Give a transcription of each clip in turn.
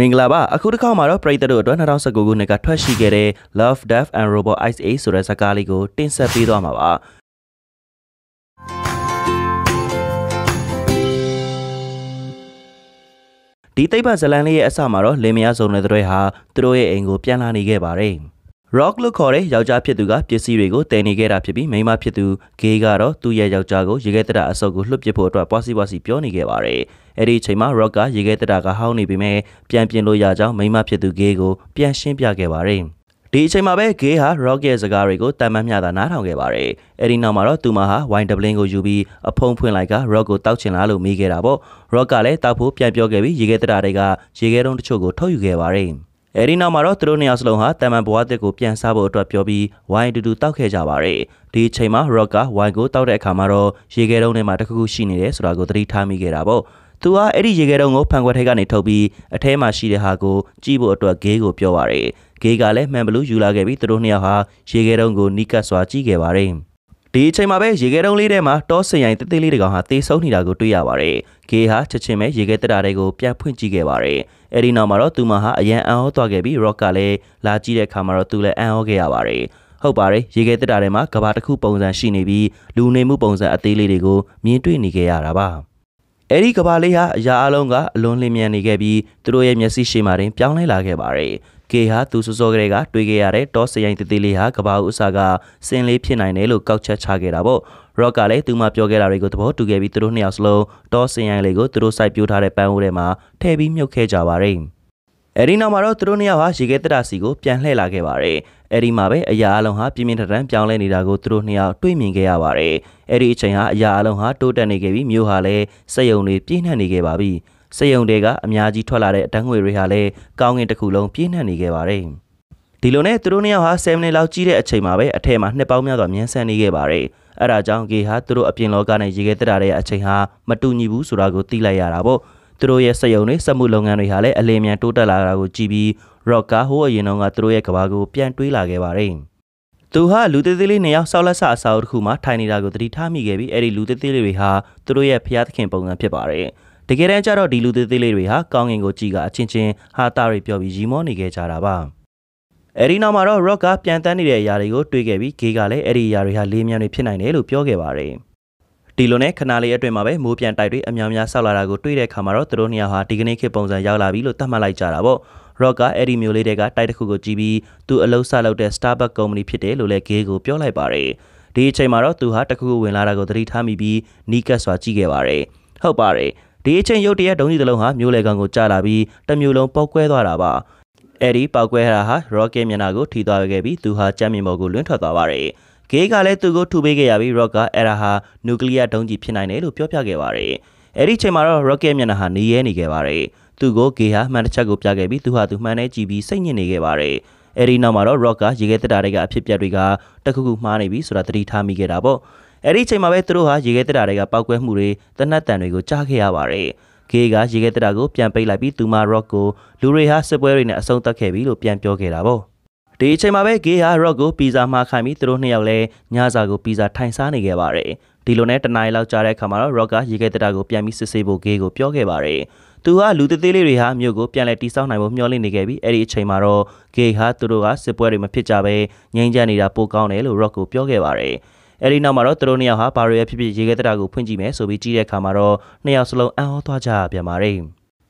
မင်္ဂလာပါအခုတစ်ခေါက်မှာတော့ပရိသတ်တို့အတွက်2019ခုနှစ်ကထွက်ရှိခဲ့တဲ့ Love Death and Robot Ice Age ဆိုတဲ့ဇာတ်ကားလေးကိုတင်ဆက်ပေးသွားမှာပါဒီတိတ်ပတ်ဇလန်လေးရဲ့အစမှာတော့လင်မယားစုံတဲ့တွေဟာသူတို့ရဲ့အိမ်ကိုပြန်လာနေခဲ့ပါတယ်။ Rock လို့ခေါ်တဲ့ယောက်ျားဖြစ်သူကပစ္စည်းတွေကိုတည်နေခဲ့တာဖြစ်ပြီးမိန်းမဖြစ်သူ Gay ကတော့သူ့ရဲ့ယောက်ျားကိုရေခဲတရအဆုပ်ကိုလွှတ်ပစ်ဖို့အတွက်ပွားစီပွားစီပြောနေခဲ့ပါတယ်။အဲ့ဒီအချိန်မှာ Rock ကရေခဲတရကဟောင်းနေပေမဲ့ပြန်ပြင်လို့ရကြောင်းမိန်းမဖြစ်သူ Gay ကိုပြန်ရှင်းပြခဲ့ပါတယ်။ဒီအချိန်မှာပဲ Gay ဟာ Rock ရဲ့စကားတွေကိုတမ်းမှတ်မျှတာနားထောင်ခဲ့ပါတယ်။အဲဒီနောက်မှာတော့သူမဟာ Wine Dublin ကိုယူပြီးအဖုံဖွင့်လိုက်က Rock ကိုတောက်ချင်လားလို့မေးခဲ့တာပေါ့။ Rock ကလည်းတောက်ဖို့ပြန်ပြောခဲ့ပြီးရေခဲတရာတွေကရေခဲတုံးတချို့ကိုထုတ်ယူခဲ့ပါတယ်။အဲဒီနောက်မှာတော့သူတို့နှစ်ယောက်စလုံးဟာတာမန်ဘွားအသစ်ကိုပြန်စားဖို့အတွက်ပြောပြီးဝိုင်းအတူတူတောက်ခဲ့ကြပါတယ်။ဒီအချိန်မှာ Rock ကဝိုင်းကိုတောက်တဲ့အခါမှာတော့ရေခဲတုံးထဲမှာတခုခုရှိနေတယ်ဆိုတာကိုသတိထားမိခဲ့တာပေါ့။သူကအဲ့ဒီရေခဲတုံးကိုဖန်ခွက်ထဲကနေထုတ်ပြီးအထဲမှာရှိတဲ့ဟာကိုကြည့်ဖို့အတွက်ဂေးကိုပြောပါတယ်။ဂေးကလည်းမှန်ဘလူးယူလာခဲ့ပြီးသူတို့နှစ်ယောက်ဟာရေခဲတုံးကိုနီးကပ်စွာကြည့်ခဲ့ပါတယ်။ဒီအချိန်မှာပဲရေခဲတုံးလေးထဲမှာတောဆင်ရိုင်တိတ်တိတ်လေးတကောင်ဟာသေဆုံးနေတာကိုတွေ့ရပါတယ်။ဂေဟာချက်ချင်းပဲရေခဲတက်တာတွေကိုပြန်ဖွင့်ကြည့်ခဲ့ပါတယ်။အဲဒီနောက်မှာတော့သူမဟာအရန်အံ့ဩသွားခဲ့ပြီးရော့ကလည်းလာကြည့်တဲ့အခါမှာတော့သူလည်းအံ့ဩခဲ့ရပါတယ်။ဟုတ်ပါတယ်ရေခဲတက်တာထဲမှာကဘာတစ်ခု ပုံစံရှိနေပြီးလူနေမှုပုံစံအသေးလေးတွေကိုမြင်တွေ့နေခဲ့ရတာပါ။အဲဒီကဘာလေးဟာအရာအလုံးကအလွန်လျင်မြန်နေခဲ့ပြီးသူတို့ရဲ့မျက်စိရှိမှတင်ပြောင်းလဲလာခဲ့ပါတယ်။ကေဟာသူစောစောကလေးကတွေးခဲ့ရတဲ့တောစရိုင်းတေးသေးလေးဟာကဘာဦးအစာကစင်လေးဖြစ်နိုင်တယ်လို့ကောက်ချက်ချခဲ့တာပေါ့ရော့ကလည်းသူမပြောခဲ့တာတွေကိုသဘောတူခဲ့ပြီးသူတို့နှစ်ယောက်စလုံးတောစရိုင်းလေးကိုသူတို့စိုက်ပျိုးထားတဲ့ပန်းအိုးထဲမှာထည့်ပြီးမြုပ်ခဲ့ကြပါတယ်အဲဒီနောက်မှာတော့သူတို့နှစ်ယောက်ဟာရေခဲတက်တာစီကိုပြန်လှည့်လာခဲ့ပါတယ်။အဲဒီမှာပဲအရာအလုံးဟာပြင်းပြင်းထန်ထန်ပြောင်းလဲနေတာကိုသူတို့နှစ်ယောက်တွေ့မြင်ခဲ့ရပါတယ်။အဲဒီအချိန်ဟာအရာအလုံးဟာတိုးတက်နေခဲ့ပြီးမြို့ဟာလည်းစက်ယုံတွေပြည့်နှက်နေခဲ့ပါပြီ။စက်ရုံတွေကအများကြီးထွက်လာတဲ့ဓာတ်ငွေတွေဟာလည်းကောင်းကင်တစ်ခုလုံးပြည့်နှံ့နေခဲ့ပါတယ်။ဒီလိုနဲ့သူတို့နှစ်ယောက်ဟာ7မိနစ်လောက်ကြီးတဲ့အချိန်မှာပဲအထက်မှာနှစ်ပေါင်းများစွာမြန်ဆန်နေခဲ့ပါတယ်။အဲဒါကြောင့်ဂေဟာသူတို့အပြင်လောကနဲ့ရေခဲတက်တာတဲ့အချိန်ဟာမတူညီဘူးဆိုတာကိုသိလိုက်ရတာပေါ့။သူတို့ရဲ့စက်ရုံတွေစက်မှုလုပ်ငန်းတွေဟာလည်းအလင်းမြန်တိုးတက်လာတာကိုကြည့်ပြီးရော့ကာဟိုးအရင်တုန်းကသူတို့ရဲ့ကဘာကိုပြန်တွေးလာခဲ့ပါတယ်။သူဟာလူသေးသေးလေးနှစ်ယောက်ဆောက်လက်ဆအစာအုပ်တစ်ခုမှာထိုင်နေတာကိုသတိထားမိခဲ့ပြီးအဲ့ဒီလူသေးသေးလေးတွေဟာသူတို့ရဲ့ဖျားသခင်ပုံစံဖြစ်ပါတယ်တကယ်တမ်းကျတော့ဒီလူသေးသေးလေးတွေဟာကောင်းငင်ကိုကြည်ကအချင်းချင်းဟာတာတွေပြောပြီးရီမောနေခဲ့ကြတာပါအဲဒီနောက်မှာတော့ rock ကပြန်တန်းနေတဲ့အရာတွေကိုတွေးခဲ့ပြီးဂေးကလည်းအဲဒီအရာတွေဟာလေးမြန်တွေဖြစ်နိုင်တယ်လို့ပြောခဲ့ပါတယ်ဒီလိုနဲ့ခဏလေးအတွင်းမှာပဲမိုးပြန်တိုက်တွေအများများဆောက်လာတာကိုတွေ့တဲ့အခါမှာတော့သူတို့နှစ်ယောက်ဟာဒီကနေ့ခေတ်ပုံစံရောက်လာပြီလို့သတ်မှတ်လိုက်ကြတာပေါ့ rock ကအဲ့ဒီမျိုးလေးတွေကတိုက်တစ်ခုကိုကြည့်ပြီးသူအလုံးစလောက်တဲ့ starbuck company ဖြစ်တယ်လို့လည်း gay ကိုပြောလိုက်ပါတယ်ဒီအချိန်မှာတော့သူဟာတခုခုဝင်လာတာကိုသတိထားမိပြီးနီးကပ်စွာကြည့်ခဲ့ပါတယ်ဟုတ်ပါတယ်ဒီအချိန်ရုတ်တရက်ဒုံးကြီးတစ်လုံးဟာမျိုးလေကောင်ကိုကြာလာပြီးတမျိုးလုံးပေါက်ကွဲသွားတာပါအဲ့ဒီပေါက်ကွဲတာဟာ rocket မျက်နှာကိုထိသွားခဲ့ပြီးသူဟာကြမ်းမြင်ပေါ်ကိုလွင့်ထွက်သွားပါတယ်ဂေးကလည်းသူ့ကိုထုပေးခဲ့ရပြီး rock ကအဲ့ဒါဟာနျူကလ িয়ার ဒုံးကြီးဖြစ်နိုင်တယ်လို့ပြောပြခဲ့ပါတယ်အဲ့ဒီချိန်မှာတော့ rocket မျက်နှာဟာနေရဲနေခဲ့ပါတယ်သူ့ကိုဂေးဟာမှန်တစ်ချက်ကိုပြခဲ့ပြီးသူဟာသူမှန်နေကြည့်ပြီးစိတ်ညစ်နေခဲ့ပါတယ်အဲဒီနောက်မှာတော့ rock ကရေခဲတက်တာတွေကအဖြစ်ပြက်တွေကတခုခုမှားနေပြီဆိုတာသတိထားမိခဲ့တာပေါ့အဲ့ဒီအချိန်မှာပဲသူတို့ဟာရေခဲတက်တာတွေကပောက်ကွဲမှုတွေတနတ်တန်တွေကိုကြားခဲ့ရပါတယ်ခေကရေခဲတက်တာကိုပြန်ပိတ်လိုက်ပြီးသူမရော့ကိုလူတွေဟာစစ်ပွဲတွေနဲ့အဆုံးသတ်ခဲ့ပြီလို့ပြန်ပြောခဲ့တာပေါ့ဒီအချိန်မှာပဲဂေးဟာရော့ကိုပီဇာမှာခိုင်းပြီးသူတို့နှစ်ယောက်လည်းညစာကိုပီဇာထိုင်စားနေခဲ့ပါတယ်။ဒီလိုနဲ့တနားရီလောက်ကြာတဲ့အခါမှာတော့ရော့ကရေခဲတက်တာကိုပြန်ပြီးစစ်ဆေးဖို့ဂေးကိုပြောခဲ့ပါတယ်။သူကလူသေးသေးလေးတွေဟာမြို့ကိုပြန်လဲတီးဆောင်းနိုင်ဖို့မျှော်လင့်နေခဲ့ပြီးအဲ့ဒီအချိန်မှာတော့ဂေးဟာသူတို့ကစစ်ပွဲတွေမဖြစ်ကြဘဲငြိမ်းချမ်းနေတာပိုကောင်းတယ်လို့ရော့ကိုပြောခဲ့ပါတယ်။အဲဒီနောက်မှာတော့သူတို့နှစ်ယောက်ဟာဘာရီယာဖြစ်ဖြစ်ရေခဲတက်တာကိုဖွင့်ကြည့်မယ်ဆိုပြီးကြည့်တဲ့အခါမှာတော့နှစ်ယောက်စလုံးအံ့ဩသွားကြပြန်ပါတယ်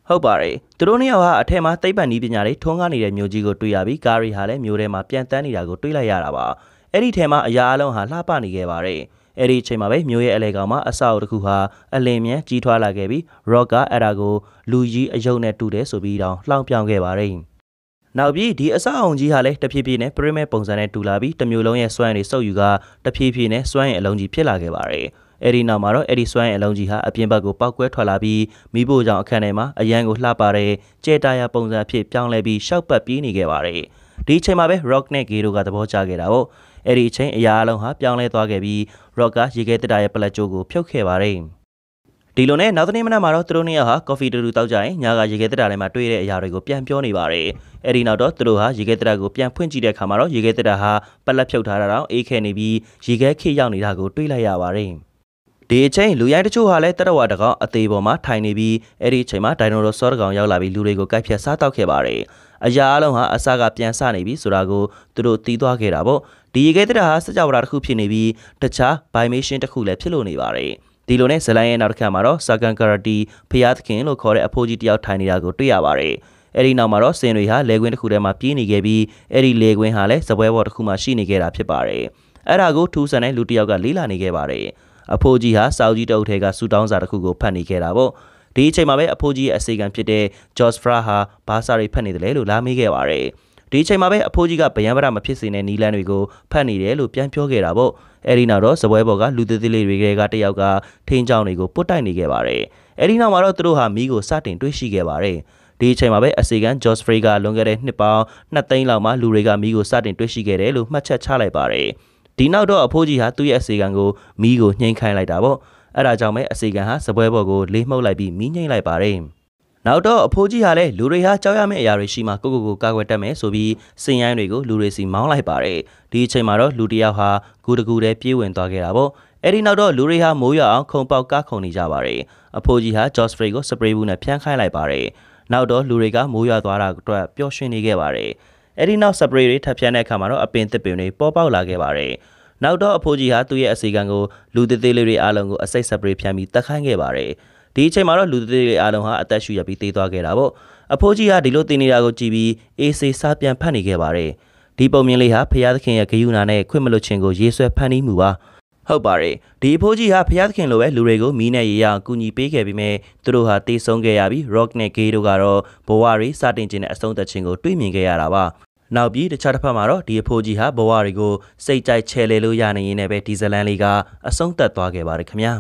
ဟုတ်ပါတယ်သူတို့နှစ်ယောက်ဟာအထက်မှာသိပ္ပံနည်းပညာတွေထွန်းကားနေတဲ့မျိုးကြီးကိုတွေ့ရပြီးကာရီဟာလည်းမျိုးထဲမှာပြန်တန်းနေတာကိုတွေ့လိုက်ရတာပါအဲ့ဒီထဲမှာအရာအလုံးဟာလှပနေခဲ့ပါတယ်အဲ့ဒီအချိန်မှာပဲမျိုးရဲ့အလဲကောင်မှာအဆောက်အဦတစ်ခုဟာအလင်းမြန်ကြီးထွားလာခဲ့ပြီးရော့ကအဲ့ဒါကိုလူကြီးအယုတ်နဲ့တူတယ်ဆိုပြီးတောင်လှောင်ပြောင်ခဲ့ပါတယ်နောက်ပြီးဒီအဆောက်အုံကြီးဟာလည်းတဖြည်းဖြည်းနဲ့ပရိမဲပုံစံနဲ့တူလာပြီးတစ်မျိုးလုံးရဲ့စွမ်းရည်တွေစုပ်ယူကတဖြည်းဖြည်းနဲ့စွမ်းရည်အလုံးကြီးဖြစ်လာခဲ့ပါတယ်။အဲဒီနောက်မှာတော့အဲဒီစွမ်းရည်အလုံးကြီးဟာအပြင်ဘက်ကိုပောက်ကွဲထွက်လာပြီးမိဖို့ကြောင့်အခန်းထဲမှာအရန်ကိုလှပတဲ့ကျဲတာယာပုံစံဖြစ်ပြောင်းလဲပြီးရှောက်ပတ်ပြေးနေခဲ့ပါတယ်။ဒီအချိန်မှာပဲ Rock နဲ့ Gero ကသဘောကျခဲ့တာပေါ့။အဲဒီအချိန်အရာအလုံးဟာပြောင်းလဲသွားခဲ့ပြီး Rock ကရေခဲတက်တာရဲ့ပလက်ကြိုးကိုဖြုတ်ခဲ့ပါတယ်။ဒီလိုနဲ့နောက်တစ်နေ့မနက်မှာတော့သူတို့နှစ်ယောက်ဟာကော်ဖီတူတူတောက်ကြရင်ညကရေခဲတက်တာထဲမှာတွေ့တဲ့အရာတွေကိုပြန်ပြောနေပါတယ်။အဲဒီနောက်တော့သူတို့ဟာရေခဲတက်တာကိုပြန်ဖွင့်ကြည့်တဲ့အခါမှာတော့ရေခဲတက်တာဟာပလက်ဖြုတ်ထားတာတော့အေးခဲနေပြီးရေခဲခေရောက်နေတာကိုတွေ့လိုက်ရပါတယ်။ဒီအချိန်လူရိုင်းတချို့ဟာလည်းတရဝတကောင်အသေးပေါ်မှာထိုင်နေပြီးအဲဒီအချိန်မှာဒိုင်နိုဆောတကောင်ရောက်လာပြီးလူတွေကိုကိုက်ဖြတ်စားတောက်ခဲ့ပါတယ်။အရာအလုံးဟာအစကပြန်ဆနေပြီဆိုတာကိုသူတို့တီးသွားခဲ့တာပေါ့။ဒီရေခဲတက်တာဟာစကြဝဠာတစ်ခုဖြစ်နေပြီးတခြားဗိုင်မေးရှင်းတစ်ခုလည်းဖြစ်လို့နေပါတယ်။ဒီလိုနဲ့ဇလန်ရဲ့နောက်တစ်ခါမှာတော့ဆာကန်ကာရာတီဖျားသခင်လို့ခေါ်တဲ့အဖိုးကြီးတယောက်ထိုင်နေတာကိုတွေ့ရပါတယ်အဲ့ဒီနောက်မှာတော့စင်တွေဟာလေကွင်းတစ်ခုထဲမှာပြေးနေခဲ့ပြီးအဲ့ဒီလေကွင်းဟာလည်းစပွဲပေါ်တစ်ခုမှာရှိနေခဲ့တာဖြစ်ပါတယ်။အဲ့ဒါကိုထူးဆန်းတဲ့လူတစ်ယောက်ကလေးလာနေခဲ့ပါတယ်။အဖိုးကြီးဟာစောက်ကြီးတအုပ်ထဲကစူတောင်းစာတစ်ခုကိုဖတ်နေခဲ့တာပေါ့။ဒီအချိန်မှာပဲအဖိုးကြီးရဲ့အစီအကံဖြစ်တဲ့ George Fra ဟာဘာစာတွေဖတ်နေတယ်လို့လာမေးခဲ့ပါတယ်။ဒီအချိန်မှာပဲအဖိုးကြီးကဗယံပရမဖြစ်စေတဲ့နီလန်းတွေကိုဖတ်နေတယ်လို့ပြန်ပြောခဲ့တာပေါ့အဲဒီနောက်တော့စပွဲပေါ်ကလူသေးသေးလေးတွေကတယောက်ကထိန်းချောင်းတွေကိုပုတ်တိုက်နေခဲ့ပါတယ်အဲဒီနောက်မှာတော့သူတို့ဟာမိကိုစတင်တွေ့ရှိခဲ့ပါတယ်ဒီအချိန်မှာပဲအစီကံ George Frey ကလွန်ခဲ့တဲ့နှစ်ပေါင်း2သိန်းလောက်မှာလူတွေကမိကိုစတင်တွေ့ရှိခဲ့တယ်လို့မှတ်ချက်ချလိုက်ပါတယ်ဒီနောက်တော့အဖိုးကြီးဟာသူ့ရဲ့အစီကံကိုမိကိုညှိနှိုင်းခိုင်းလိုက်တာပေါ့အဲ့ဒါကြောင့်ပဲအစီကံဟာစပွဲပေါ်ကိုလေးမှုတ်လိုက်ပြီးမိငိမ့်လိုက်ပါတယ်နောက်တော့အဖိုးကြီးဟာလည်းလူတွေဟာကြောက်ရမယ့်အရာတွေရှိမှကိုကိုကိုကာကွယ်တတ်မယ်ဆိုပြီးစင်ရိုင်းတွေကိုလူတွေစီမောင်းလိုက်ပါတယ်ဒီအချိန်မှာတော့လူတယောက်ဟာဂူတကူတည်းပြေးဝင်သွားခဲ့တာပေါ့အဲ့ဒီနောက်တော့လူတွေဟာမိုးရွာအောင်ခုံပေါက်ကားခုံနေကြပါတယ်အဖိုးကြီးဟာဂျော့စပရေးကိုစပရေးဘူးနဲ့ဖြန်းခိုင်းလိုက်ပါတယ်နောက်တော့လူတွေကမိုးရွာသွားတာအတွက်ပျော်ရွှင်နေခဲ့ပါတယ်အဲ့ဒီနောက်စပရေးတွေထပ်ဖြန်းတဲ့အခါမှာတော့အပင်သစ်ပင်တွေပေါ်ပေါက်လာခဲ့ပါတယ်နောက်တော့အဖိုးကြီးဟာသူ့ရဲ့အစီကံကိုလူသေးသေးလေးတွေအားလုံးကိုအစိတ်စပရေးဖြန်းပြီးတက်ခိုင်းခဲ့ပါတယ်။ဒီအချိန်မှာတော့လူသေးတွေအားလုံးဟာအသက်ရှူရပြီးတေးသွားခဲ့တာပေါ့အဖိုးကြီးကဒီလိုတင်နေတာကိုကြည့်ပြီးအေးဆေးစားပြန်ဖတ်နေခဲ့ပါတယ်ဒီပုံမြင်လေးဟာဖျားသခင်ရဲ့ဂယုဏနဲ့ခွင့်မလွတ်ခြင်းကိုရေးဆွဲဖန်တီးမှုပါဟုတ်ပါတယ်ဒီအဖိုးကြီးဟာဖျားသခင်လိုပဲလူတွေကိုမီးနဲ့ရေရအကူအညီပေးခဲ့ပြီးမြဲသူတို့ဟာတေးဆုံးခဲ့ရပြီး rock နဲ့ gay တို့ကတော့ဘဝတွေစတင်ခြင်းနဲ့အဆုံးသတ်ခြင်းကိုတွေ့မြင်ခဲ့ရတာပါနောက်ပြီးတခြားတစ်ဖက်မှာတော့ဒီအဖိုးကြီးဟာဘဝတွေကိုစိတ်ကြိုက်ချဲလဲလို့ရနေရင်လည်းပဲဒီဇလန်လေးကအဆုံးသတ်သွားခဲ့ပါတယ်ခင်ဗျာ